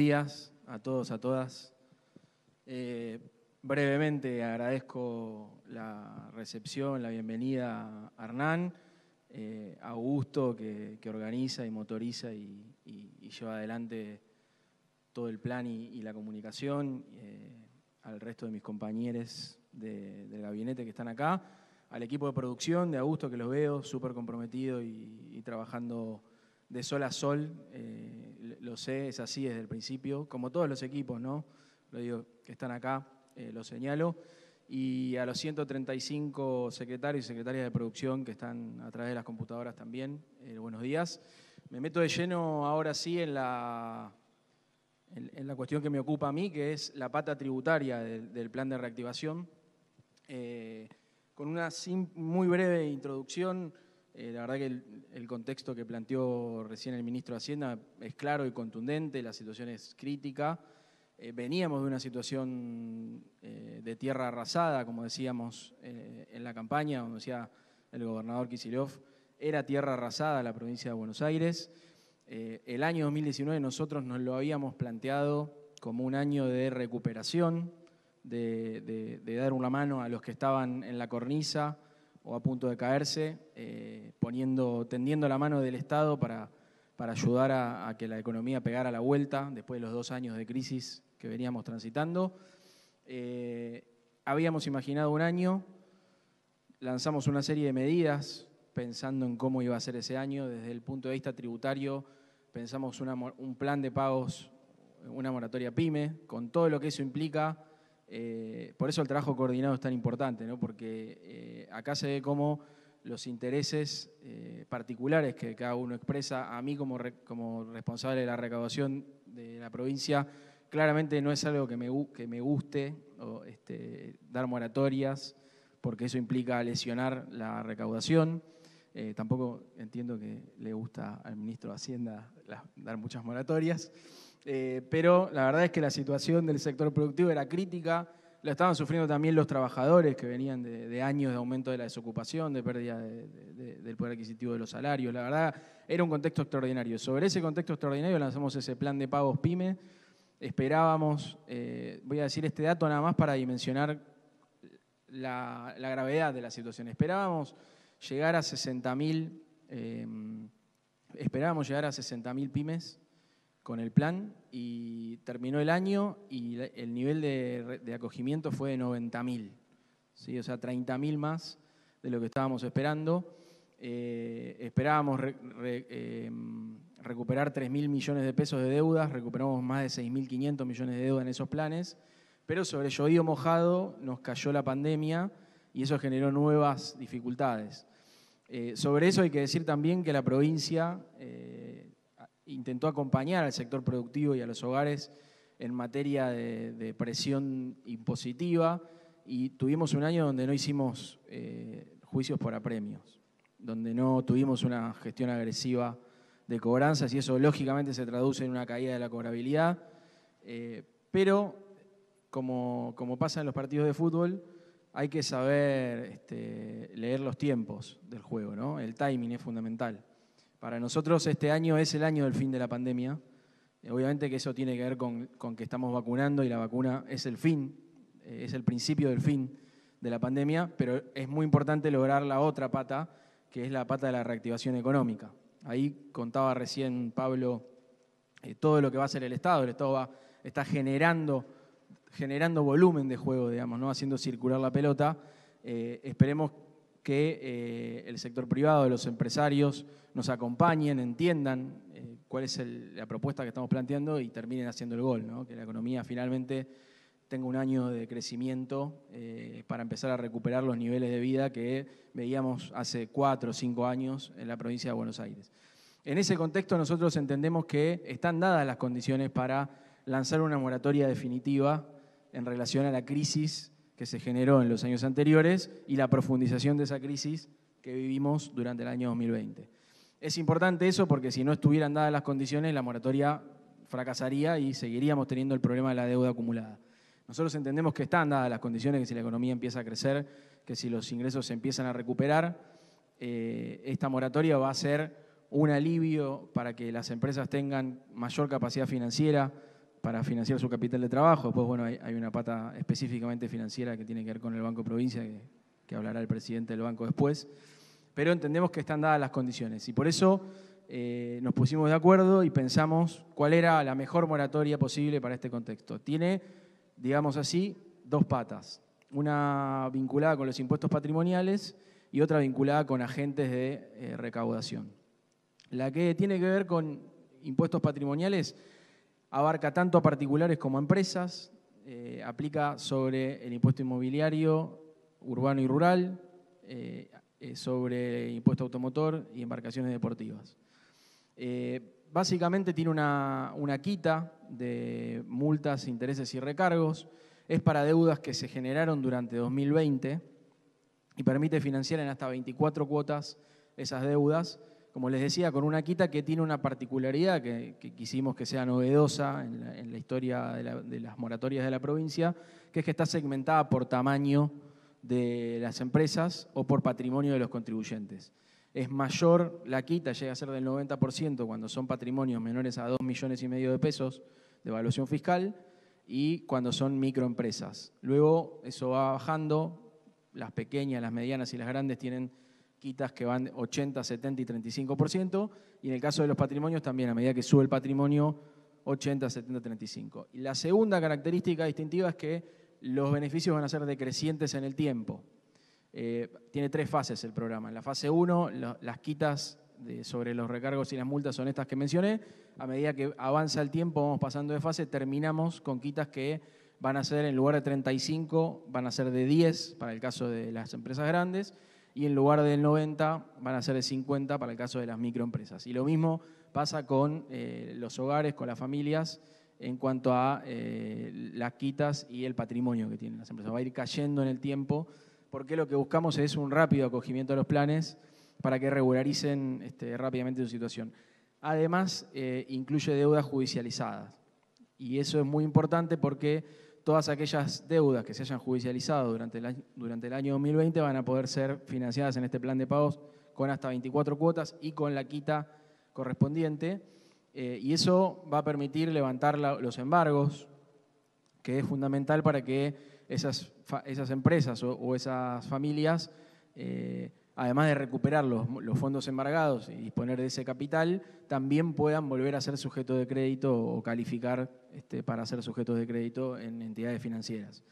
días a todos, a todas. Eh, brevemente agradezco la recepción, la bienvenida a Hernán, eh, a Augusto que, organiza y motoriza y, lleva adelante todo el plan y, la comunicación, eh, al resto de mis compañeros del gabinete que están acá, al equipo de producción de Augusto que los veo súper comprometido y, trabajando de sol a sol lo sé, es así desde el principio, como todos los equipos, ¿no? Lo digo, que están acá, eh, lo señalo. Y a los 135 secretarios y secretarias de producción que están a través de las computadoras también, eh, buenos días. Me meto de lleno ahora sí en la, en, la cuestión que me ocupa a mí, que es la pata tributaria del, plan de reactivación. Eh, con una muy breve introducción, eh, la verdad que el, contexto que planteó recién el ministro de Hacienda es claro y contundente, la situación es crítica. Eh, veníamos de una situación eh, de tierra arrasada, como decíamos en la campaña, donde decía el gobernador Kisilov, era tierra arrasada la provincia de Buenos Aires. el año 2019 nosotros nos lo habíamos planteado como un año de recuperación, de dar una mano a los que estaban en la cornisa, o a punto de caerse, eh, poniendo, tendiendo la mano del Estado para, ayudar a, que la economía pegara la vuelta después de los dos años de crisis que veníamos transitando. Eh, habíamos imaginado un año, lanzamos una serie de medidas pensando en cómo iba a ser ese año desde el punto de vista tributario, pensamos un plan de pagos, una moratoria pyme, con todo lo que eso implica eh, por eso el trabajo coordinado es tan importante, porque eh, acá se ve cómo los intereses eh, particulares que cada uno expresa, a mí como, responsable de la recaudación de la provincia, claramente no es algo que me, que me guste o, este, dar moratorias, porque eso implica lesionar la recaudación. tampoco entiendo que le gusta al ministro de Hacienda dar muchas moratorias. Eh, pero la verdad es que la situación del sector productivo era crítica, lo estaban sufriendo también los trabajadores que venían de, años de aumento de la desocupación, de pérdida del poder adquisitivo de los salarios, la verdad era un contexto extraordinario. Sobre ese contexto extraordinario lanzamos ese plan de pagos PYME, esperábamos, eh, voy a decir este dato nada más para dimensionar la, gravedad de la situación, esperábamos llegar a 60.000, eh, esperábamos llegar a 60.000 pymes con el plan y terminó el año y el nivel de, acogimiento fue de 90.000, ¿sí? o sea, 30.000 más de lo que estábamos esperando. Eh, esperábamos em, recuperar 3.000 millones de pesos de deudas, recuperamos más de 6.500 millones de deudas en esos planes, pero sobre llovido mojado nos cayó la pandemia y eso generó nuevas dificultades. Eh, sobre eso hay que decir también que la provincia eh, intentó acompañar al sector productivo y a los hogares en materia de, presión impositiva y tuvimos un año donde no hicimos eh, juicios por apremios, donde no tuvimos una gestión agresiva de cobranzas y eso lógicamente se traduce en una caída de la cobrabilidad, eh, pero como, como, pasa en los partidos de fútbol, hay que saber este, leer los tiempos del juego, ¿no? el timing es fundamental. Para nosotros este año es el año del fin de la pandemia. Eh, obviamente que eso tiene que ver con, que estamos vacunando y la vacuna es el fin, eh, es el principio del fin de la pandemia, pero es muy importante lograr la otra pata, que es la pata de la reactivación económica. Ahí contaba recién Pablo eh, todo lo que va a hacer el Estado. El Estado va, está generando, generando volumen de juego, digamos, ¿no? haciendo circular la pelota. Eh, esperemos que eh, el sector privado, los empresarios nos acompañen, entiendan eh, cuál es la propuesta que estamos planteando y terminen haciendo el gol, ¿no? que la economía finalmente tenga un año de crecimiento eh, para empezar a recuperar los niveles de vida que veíamos hace cuatro o cinco años en la provincia de Buenos Aires. En ese contexto nosotros entendemos que están dadas las condiciones para lanzar una moratoria definitiva en relación a la crisis que se generó en los años anteriores y la profundización de esa crisis que vivimos durante el año 2020. Es importante eso porque si no estuvieran dadas las condiciones, la moratoria fracasaría y seguiríamos teniendo el problema de la deuda acumulada. Nosotros entendemos que están dadas las condiciones, que si la economía empieza a crecer, que si los ingresos se empiezan a recuperar, eh, esta moratoria va a ser un alivio para que las empresas tengan mayor capacidad financiera, para financiar su capital de trabajo. Después, bueno, hay, una pata específicamente financiera que tiene que ver con el Banco Provincia, que, hablará el presidente del banco después. Pero entendemos que están dadas las condiciones y por eso eh, nos pusimos de acuerdo y pensamos cuál era la mejor moratoria posible para este contexto. Tiene, digamos así, dos patas. Una vinculada con los impuestos patrimoniales y otra vinculada con agentes de eh, recaudación. La que tiene que ver con impuestos patrimoniales abarca tanto a particulares como a empresas, eh, aplica sobre el impuesto inmobiliario urbano y rural, eh, eh, sobre impuesto automotor y embarcaciones deportivas. básicamente tiene una, una quita de multas, intereses y recargos, es para deudas que se generaron durante 2020 y permite financiar en hasta 24 cuotas esas deudas como les decía, con una quita que tiene una particularidad que, quisimos que sea novedosa en la, historia de, de, las moratorias de la provincia, que es que está segmentada por tamaño de las empresas o por patrimonio de los contribuyentes. Es mayor la quita, llega a ser del 90% cuando son patrimonios menores a 2 millones y medio de pesos de evaluación fiscal y cuando son microempresas. Luego eso va bajando, las pequeñas, las medianas y las grandes tienen quitas que van 80, 70 y 35%, y en el caso de los patrimonios también, a medida que sube el patrimonio, 80, 70, 35. Y la segunda característica distintiva es que los beneficios van a ser decrecientes en el tiempo. Eh, tiene tres fases el programa. En la fase 1, las quitas sobre los recargos y las multas son estas que mencioné. A medida que avanza el tiempo, vamos pasando de fase, terminamos con quitas que van a ser, en lugar de 35, van a ser de 10 para el caso de las empresas grandes y en lugar del 90 van a ser de 50 para el caso de las microempresas. Y lo mismo pasa con eh, los hogares, con las familias, en cuanto a eh, las quitas y el patrimonio que tienen las empresas. Va a ir cayendo en el tiempo porque lo que buscamos es un rápido acogimiento de los planes para que regularicen este, rápidamente su situación. Además, eh, incluye deudas judicializadas. Y eso es muy importante porque todas aquellas deudas que se hayan judicializado durante el, año, durante el año 2020 van a poder ser financiadas en este plan de pagos con hasta 24 cuotas y con la quita correspondiente. Eh, y eso va a permitir levantar los embargos, que es fundamental para que esas, esas empresas o, esas familias eh, además de recuperar los, fondos embargados y disponer de ese capital, también puedan volver a ser sujetos de crédito o calificar este, para ser sujetos de crédito en entidades financieras.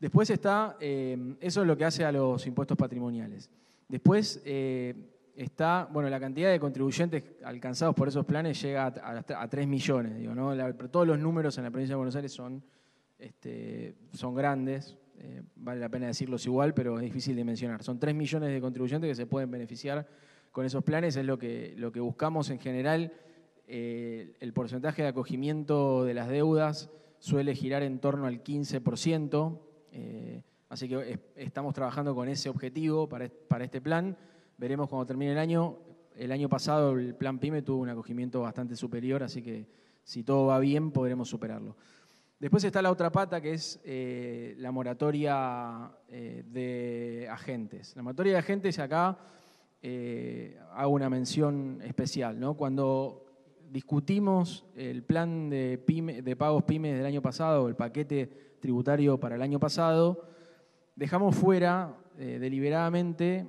Después está, eh, eso es lo que hace a los impuestos patrimoniales. Después eh, está, bueno, la cantidad de contribuyentes alcanzados por esos planes llega a, 3 millones, digo, ¿no? todos los números en la provincia de Buenos Aires son, este, son grandes, vale la pena decirlos igual, pero es difícil de mencionar. Son 3 millones de contribuyentes que se pueden beneficiar con esos planes, es lo que, lo que buscamos en general. Eh, el porcentaje de acogimiento de las deudas suele girar en torno al 15%, eh, así que estamos trabajando con ese objetivo para, para este plan. Veremos cuando termine el año. El año pasado el plan PYME tuvo un acogimiento bastante superior, así que si todo va bien podremos superarlo. Después está la otra pata que es eh, la moratoria eh, de agentes. La moratoria de agentes acá eh, hago una mención especial. ¿no? Cuando discutimos el plan de, de pagos pymes del año pasado, el paquete tributario para el año pasado, dejamos fuera deliberadamente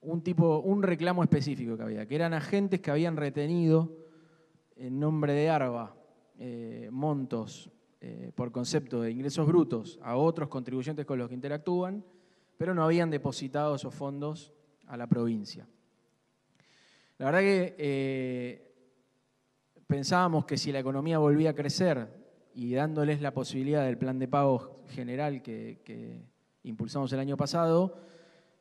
un, tipo, un reclamo específico que había, que eran agentes que habían retenido en nombre de ARBA eh, montos eh, por concepto de ingresos brutos a otros contribuyentes con los que interactúan, pero no habían depositado esos fondos a la provincia. La verdad que eh, pensábamos que si la economía volvía a crecer y dándoles la posibilidad del plan de pago general que, impulsamos el año pasado,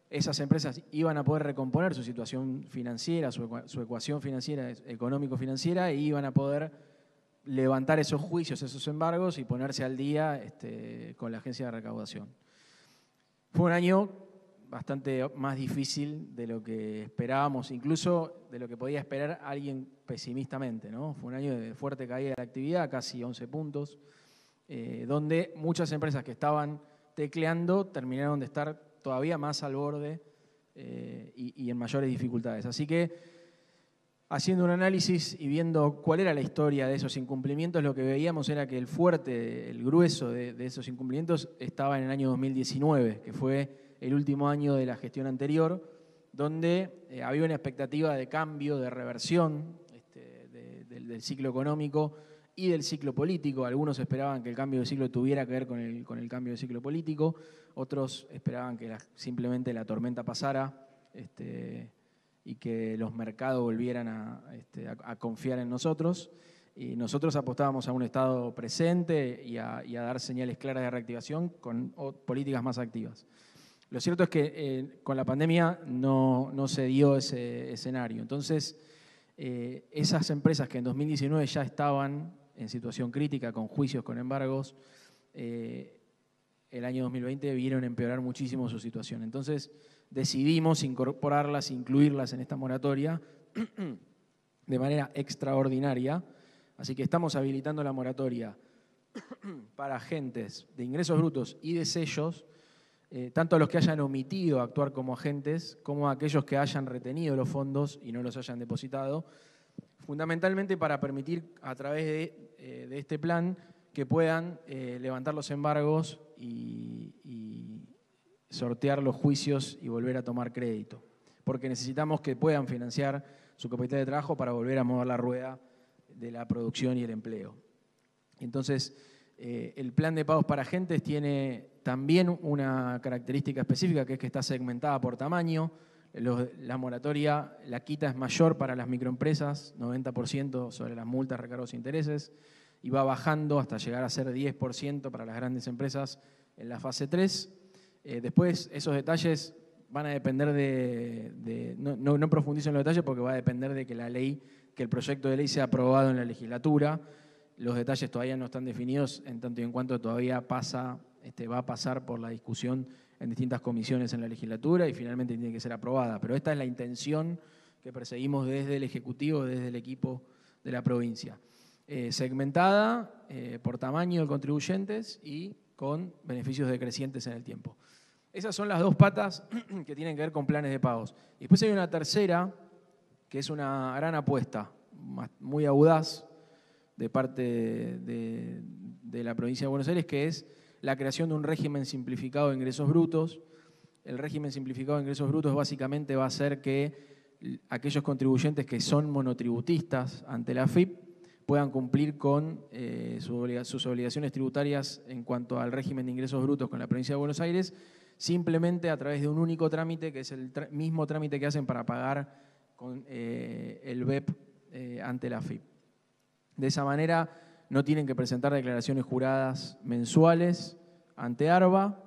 esas empresas iban a poder recomponer su situación financiera, su, ecuación financiera, económico-financiera, e iban a poder levantar esos juicios, esos embargos y ponerse al día este, con la agencia de recaudación. Fue un año bastante más difícil de lo que esperábamos, incluso de lo que podía esperar alguien pesimistamente. ¿no? Fue un año de fuerte caída de la actividad, casi 11 puntos, eh, donde muchas empresas que estaban tecleando terminaron de estar todavía más al borde eh, y, y en mayores dificultades. Así que haciendo un análisis y viendo cuál era la historia de esos incumplimientos, lo que veíamos era que el fuerte, el grueso de, esos incumplimientos estaba en el año 2019, que fue el último año de la gestión anterior, donde eh, había una expectativa de cambio, de reversión este, del ciclo económico y del ciclo político. Algunos esperaban que el cambio de ciclo tuviera que ver con el, cambio de ciclo político, otros esperaban que simplemente la tormenta pasara este, y que los mercados volvieran este, a, confiar en nosotros. Y nosotros apostábamos a un Estado presente y a, dar señales claras de reactivación con políticas más activas. Lo cierto es que eh, con la pandemia no, no, se dio ese escenario. Entonces, eh, esas empresas que en 2019 ya estaban en situación crítica, con juicios, con embargos, eh, el año 2020 vieron empeorar muchísimo su situación. Entonces, decidimos incorporarlas, incluirlas en esta moratoria de manera extraordinaria. Así que estamos habilitando la moratoria para agentes de ingresos brutos y de sellos, eh, tanto a los que hayan omitido actuar como agentes, como a aquellos que hayan retenido los fondos y no los hayan depositado, fundamentalmente para permitir a través de, eh, este plan que puedan eh, levantar los embargos y sortear los juicios y volver a tomar crédito, porque necesitamos que puedan financiar su capacidad de trabajo para volver a mover la rueda de la producción y el empleo. Entonces, eh, el plan de pagos para agentes tiene también una característica específica, que es que está segmentada por tamaño. la moratoria, la quita es mayor para las microempresas, 90% sobre las multas, recargos e intereses, y va bajando hasta llegar a ser 10% para las grandes empresas en la fase 3 eh, después esos detalles van a depender de, no, profundizo en los detalles porque va a depender de que la ley, que el proyecto de ley sea aprobado en la legislatura. Los detalles todavía no están definidos en tanto y en cuanto todavía pasa, este, va a pasar por la discusión en distintas comisiones en la legislatura y finalmente tiene que ser aprobada. Pero esta es la intención que perseguimos desde el Ejecutivo, desde el equipo de la provincia. Eh, segmentada eh, por tamaño de contribuyentes y con beneficios decrecientes en el tiempo. Esas son las dos patas que tienen que ver con planes de pagos. Y después hay una tercera, que es una gran apuesta, muy audaz, de parte de, la provincia de Buenos Aires, que es la creación de un régimen simplificado de ingresos brutos. El régimen simplificado de ingresos brutos básicamente va a hacer que aquellos contribuyentes que son monotributistas ante la FIP puedan cumplir con eh, sus obligaciones tributarias en cuanto al régimen de ingresos brutos con la provincia de Buenos Aires simplemente a través de un único trámite, que es el mismo trámite que hacen para pagar con eh, el BEP eh, ante la FIP. De esa manera no tienen que presentar declaraciones juradas mensuales ante ARBA,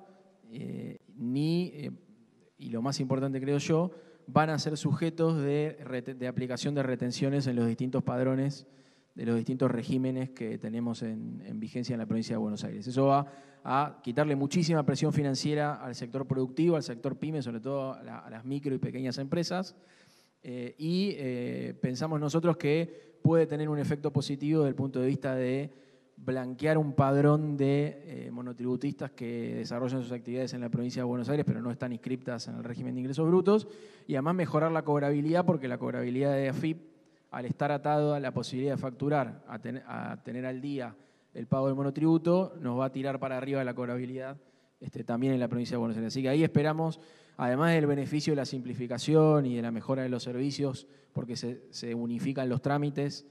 eh, ni, y lo más importante creo yo, van a ser sujetos de, de aplicación de retenciones en los distintos padrones de los distintos regímenes que tenemos en, vigencia en la provincia de Buenos Aires. Eso va a quitarle muchísima presión financiera al sector productivo, al sector pyme, sobre todo a, las micro y pequeñas empresas. Eh, y eh, pensamos nosotros que puede tener un efecto positivo desde el punto de vista de blanquear un padrón de eh, monotributistas que desarrollan sus actividades en la provincia de Buenos Aires, pero no están inscriptas en el régimen de ingresos brutos, y además mejorar la cobrabilidad, porque la cobrabilidad de AFIP al estar atado a la posibilidad de facturar, a, tener al día el pago del monotributo, nos va a tirar para arriba la cobrabilidad este, también en la provincia de Buenos Aires. Así que ahí esperamos, además del beneficio de la simplificación y de la mejora de los servicios, porque se, unifican los trámites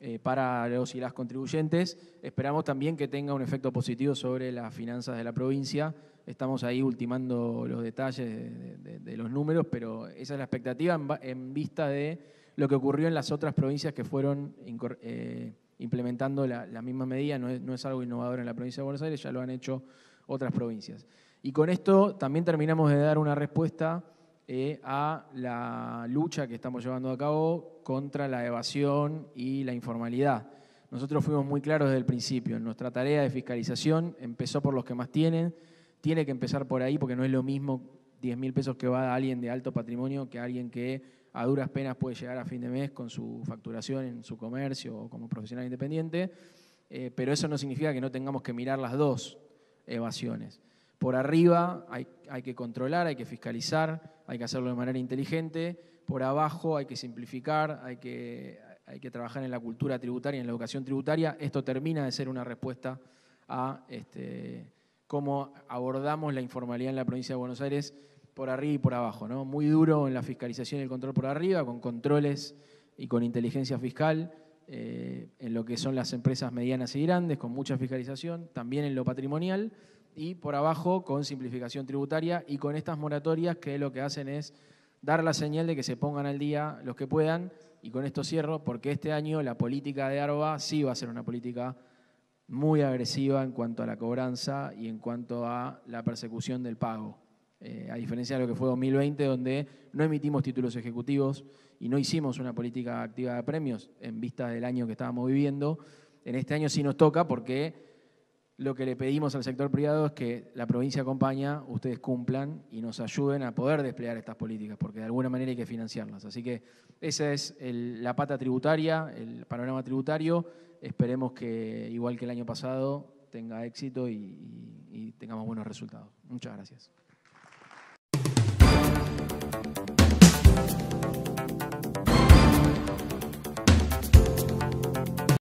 eh, para los y las contribuyentes, esperamos también que tenga un efecto positivo sobre las finanzas de la provincia. Estamos ahí ultimando los detalles de, los números, pero esa es la expectativa en vista de lo que ocurrió en las otras provincias que fueron eh, implementando la, misma medida, no es, algo innovador en la provincia de Buenos Aires, ya lo han hecho otras provincias. Y con esto también terminamos de dar una respuesta eh, a la lucha que estamos llevando a cabo contra la evasión y la informalidad. Nosotros fuimos muy claros desde el principio, nuestra tarea de fiscalización empezó por los que más tienen, tiene que empezar por ahí porque no es lo mismo 10 mil pesos que va a alguien de alto patrimonio que a alguien que a duras penas puede llegar a fin de mes con su facturación en su comercio o como profesional independiente, eh, pero eso no significa que no tengamos que mirar las dos evasiones. Por arriba hay, que controlar, hay que fiscalizar, hay que hacerlo de manera inteligente, por abajo hay que simplificar, hay que, trabajar en la cultura tributaria, en la educación tributaria. Esto termina de ser una respuesta a este, cómo abordamos la informalidad en la provincia de Buenos Aires por arriba y por abajo, ¿no? Muy duro en la fiscalización y el control por arriba, con controles y con inteligencia fiscal eh, en lo que son las empresas medianas y grandes, con mucha fiscalización, también en lo patrimonial, y por abajo con simplificación tributaria y con estas moratorias que lo que hacen es dar la señal de que se pongan al día los que puedan, y con esto cierro, porque este año la política de ARBA sí va a ser una política muy agresiva en cuanto a la cobranza y en cuanto a la persecución del pago. Eh, a diferencia de lo que fue 2020, donde no emitimos títulos ejecutivos y no hicimos una política activa de premios en vista del año que estábamos viviendo. En este año sí nos toca porque lo que le pedimos al sector privado es que la provincia acompaña, ustedes cumplan y nos ayuden a poder desplegar estas políticas, porque de alguna manera hay que financiarlas. Así que esa es la pata tributaria, el panorama tributario. Esperemos que, igual que el año pasado, tenga éxito y tengamos buenos resultados. Muchas gracias.